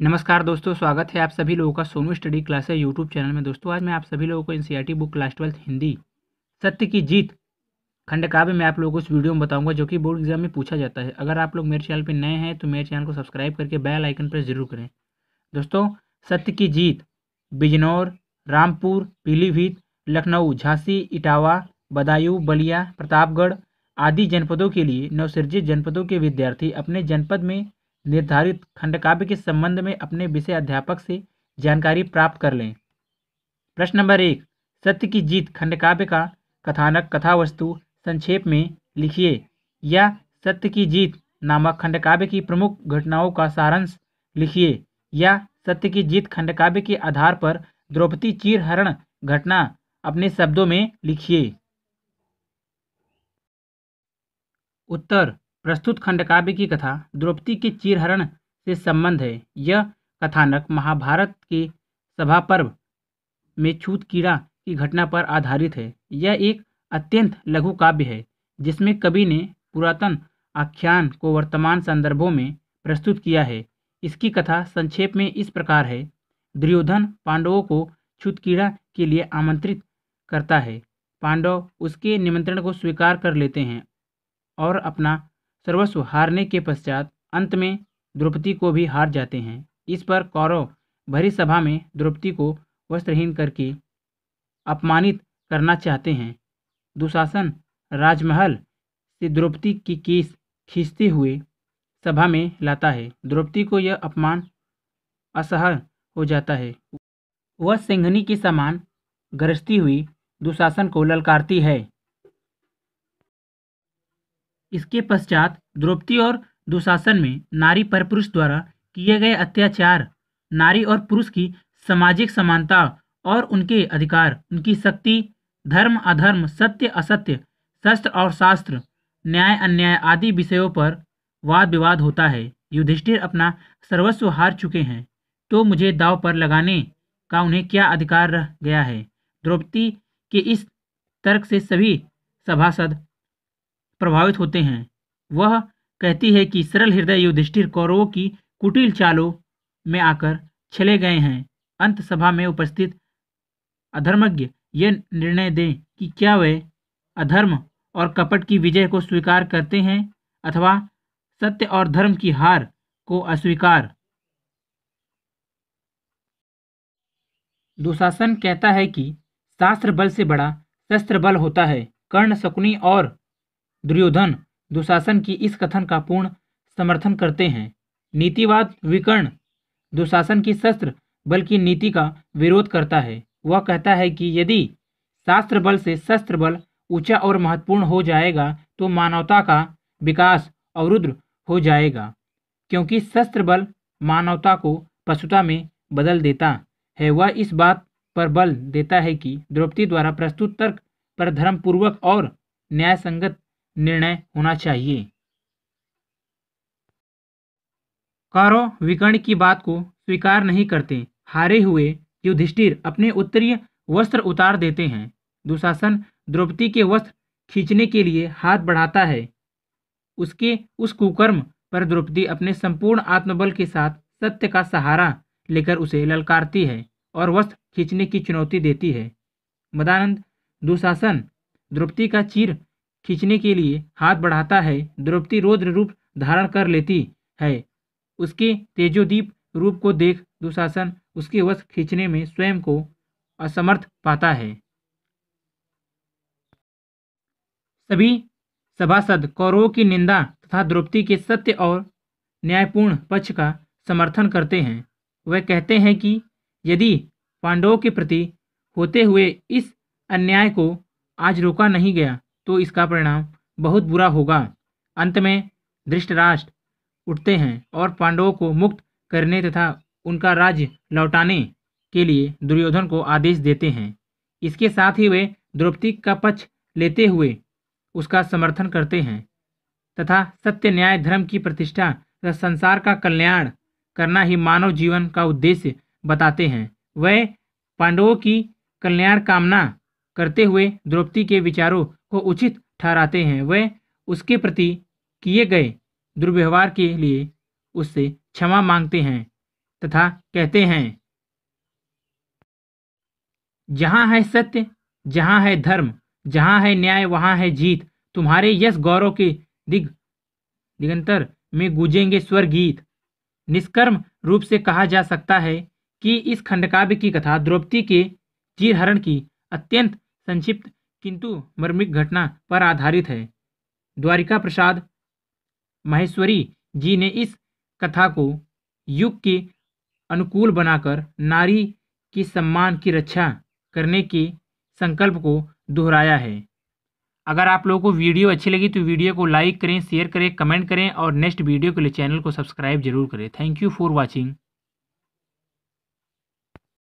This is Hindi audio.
नमस्कार दोस्तों स्वागत है आप सभी लोगों का सोनू स्टडी क्लास है यूट्यूब चैनल में दोस्तों आज मैं आप सभी लोगों को एन बुक क्लास ट्वेल्थ हिंदी सत्य की जीत खंड काव्य मैं आप लोगों को इस वीडियो में बताऊंगा जो कि बोर्ड एग्जाम में पूछा जाता है अगर आप लोग मेरे चैनल पर नए हैं तो मेरे चैनल को सब्सक्राइब करके बैल आइकन पर जरूर करें दोस्तों सत्य की जीत बिजनौर रामपुर पीलीभीत लखनऊ झांसी इटावा बदायूं बलिया प्रतापगढ़ आदि जनपदों के लिए नवसर्जित जनपदों के विद्यार्थी अपने जनपद में निर्धारित खंडकाव्य के संबंध में अपने विषय अध्यापक से जानकारी प्राप्त कर लें प्रश्न नंबर एक सत्य की जीत खंडकाव्य का कथानक कथा वस्तु संक्षेप में लिखिए या सत्य की जीत नामक खंडकाव्य की प्रमुख घटनाओं का सारांश लिखिए या सत्य की जीत खंडकाव्य के आधार पर द्रौपदी चीरहरण घटना अपने शब्दों में लिखिए उत्तर प्रस्तुत खंडकाव्य की कथा द्रौपदी के चीरहरण से संबंध है यह कथानक महाभारत के सभा पर्व में छूत कीड़ा की घटना पर आधारित है यह एक अत्यंत लघु काव्य है जिसमें कवि ने पुरातन आख्यान को वर्तमान संदर्भों में प्रस्तुत किया है इसकी कथा संक्षेप में इस प्रकार है दुर्योधन पांडवों को छूत कीड़ा के लिए आमंत्रित करता है पांडव उसके निमंत्रण को स्वीकार कर लेते हैं और अपना सर्वस्व हारने के पश्चात अंत में द्रौपदी को भी हार जाते हैं इस पर कौरव भरी सभा में द्रौपदी को वस्त्रहीन करके अपमानित करना चाहते हैं दुशासन राजमहल से द्रौपदी की केस खींचते हुए सभा में लाता है द्रौपदी को यह अपमान असह हो जाता है वह सिंघनी के समान गरजती हुई दुशासन को ललकारती है इसके पश्चात द्रौपदी और दुशासन में नारी पर पुरुष द्वारा किए गए अत्याचार नारी और पुरुष की सामाजिक समानता और उनके अधिकार उनकी शक्ति धर्म अधर्म सत्य असत्य शस्त्र और शास्त्र न्याय अन्याय आदि विषयों पर वाद विवाद होता है युधिष्ठिर अपना सर्वस्व हार चुके हैं तो मुझे दाव पर लगाने का उन्हें क्या अधिकार रह गया है द्रौपदी के इस तर्क से सभी सभासद प्रभावित होते हैं वह कहती है कि सरल हृदय युधिष्ठिर कौरवों की कुटिल चालों में आकर छले गए हैं अंत सभा में उपस्थित अधर्मज्ञ यह निर्णय दें कि क्या वे अधर्म और कपट की विजय को स्वीकार करते हैं अथवा सत्य और धर्म की हार को अस्वीकार दुशासन कहता है कि शास्त्र बल से बड़ा शस्त्र बल होता है कर्ण शकुनी और दुर्योधन दुशासन की इस कथन का पूर्ण समर्थन करते हैं नीतिवाद विकर्ण दुशासन की शस्त्र बल की नीति का विरोध करता है वह कहता है कि यदि शास्त्र बल से शस्त्र बल ऊंचा और महत्वपूर्ण हो जाएगा तो मानवता का विकास अवरुद्ध हो जाएगा क्योंकि शस्त्र बल मानवता को पशुता में बदल देता है वह इस बात पर बल देता है कि द्रौपदी द्वारा प्रस्तुत तर्क पर धर्मपूर्वक और न्यायसंगत निर्णय होना चाहिए कौरव विकर्ण की बात को स्वीकार नहीं करते हारे हुए युधिष्ठिर अपने उत्तरीय वस्त्र उतार देते हैं दुशासन द्रौपदी के वस्त्र खींचने के लिए हाथ बढ़ाता है उसके उस कुकर्म पर द्रौपदी अपने संपूर्ण आत्मबल के साथ सत्य का सहारा लेकर उसे ललकारती है और वस्त्र खींचने की चुनौती देती है मदानंद दुशासन द्रौपदी का चीर खींचने के लिए हाथ बढ़ाता है द्रौपदी रौद्र रूप धारण कर लेती है उसके तेजोदीप रूप को देख दुशासन उसके वश खींचने में स्वयं को असमर्थ पाता है सभी सभासद कौरवों की निंदा तथा द्रौपदी के सत्य और न्यायपूर्ण पक्ष का समर्थन करते हैं वह कहते हैं कि यदि पांडवों के प्रति होते हुए इस अन्याय को आज रोका नहीं गया तो इसका परिणाम बहुत बुरा होगा अंत में धृष्टराष्ट्र उठते हैं और पांडवों को मुक्त करने तथा उनका राज्य लौटाने के लिए दुर्योधन को आदेश देते हैं इसके साथ ही वे द्रौपदी का पक्ष लेते हुए उसका समर्थन करते हैं तथा सत्य न्याय धर्म की प्रतिष्ठा तथा संसार का कल्याण करना ही मानव जीवन का उद्देश्य बताते हैं वह पांडवों की कल्याण कामना करते हुए द्रौपदी के विचारों को उचित ठहराते हैं वे उसके प्रति किए गए दुर्व्यवहार के लिए उससे क्षमा मांगते हैं तथा कहते हैं जहां है सत्य जहां है धर्म जहां है न्याय वहां है जीत तुम्हारे यश गौरव के दिग दिगंतर में गूंजेंगे स्वर गीत निष्कर्म रूप से कहा जा सकता है कि इस खंडकाव्य की कथा द्रौपदी के चीरहरण की अत्यंत संक्षिप्त किंतु मर्मिक घटना पर आधारित है द्वारिका प्रसाद महेश्वरी जी ने इस कथा को युग के अनुकूल बनाकर नारी की सम्मान की रक्षा करने के संकल्प को दोहराया है अगर आप लोगों को वीडियो अच्छी लगी तो वीडियो को लाइक करें शेयर करें कमेंट करें और नेक्स्ट वीडियो के लिए चैनल को सब्सक्राइब जरूर करें थैंक यू फॉर वॉचिंग